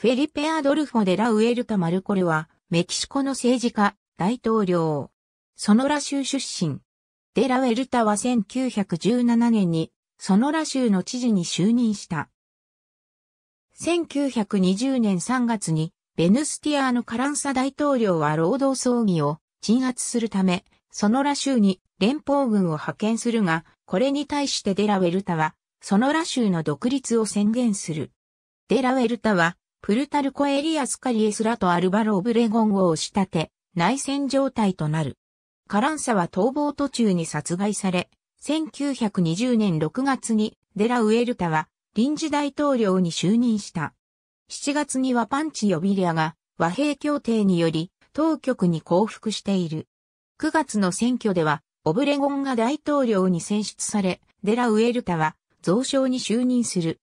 フェリペ・アドルフォ・デラ・ウエルタ・マルコレは、メキシコの政治家、大統領。ソノラ州出身。デラ・ウエルタは1917年に、ソノラ州の知事に就任した。1920年3月に、ベヌスティアーノ・カランサ大統領は労働争議を鎮圧するため、ソノラ州に連邦軍を派遣するが、これに対してデラウェルタは、ソノラ州の独立を宣言する。デラウェルタは、フルタルコエリアスカリエスラとアルバロ・オブレゴンを押し立て、内戦状態となる。カランサは逃亡途中に殺害され、1920年6月にデラ・ウエルタは臨時大統領に就任した。7月にはパンチ・ヨビリアが和平協定により当局に降伏している。9月の選挙ではオブレゴンが大統領に選出され、デラ・ウエルタは増将に就任する。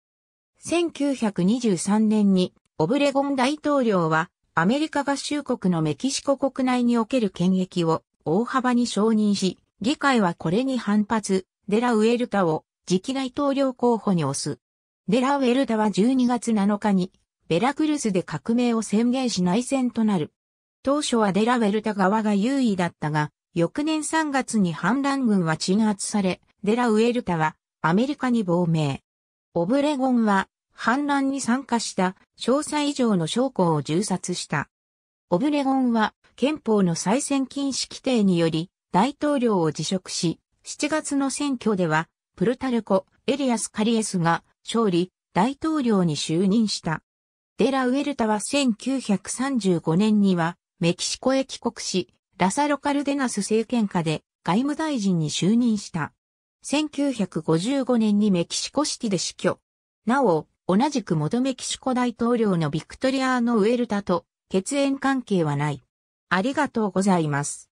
1923年にオブレゴン大統領は、アメリカ合衆国のメキシコ国内における権益を大幅に承認し、議会はこれに反発、デラウエルタを次期大統領候補に推す。デラウエルタは12月7日に、ベラクルスで革命を宣言し内戦となる。当初はデラウェルタ側が優位だったが、翌年3月に反乱軍は鎮圧され、デラウェルタはアメリカに亡命。オブレゴンは反乱に参加した詳細以上の将校を銃殺した。オブレゴンは憲法の再選禁止規定により大統領を辞職し、7月の選挙ではプルタルコ・エリアス・カリエスが勝利、大統領に就任した。デラ・ウェルタは1935年にはメキシコへ帰国し、ラサロ・カルデナス政権下で外務大臣に就任した。1955年にメキシコシティで死去。なお、同じく元メキシコ大統領のビクトリアーノ・ウェルタと血縁関係はない。ありがとうございます。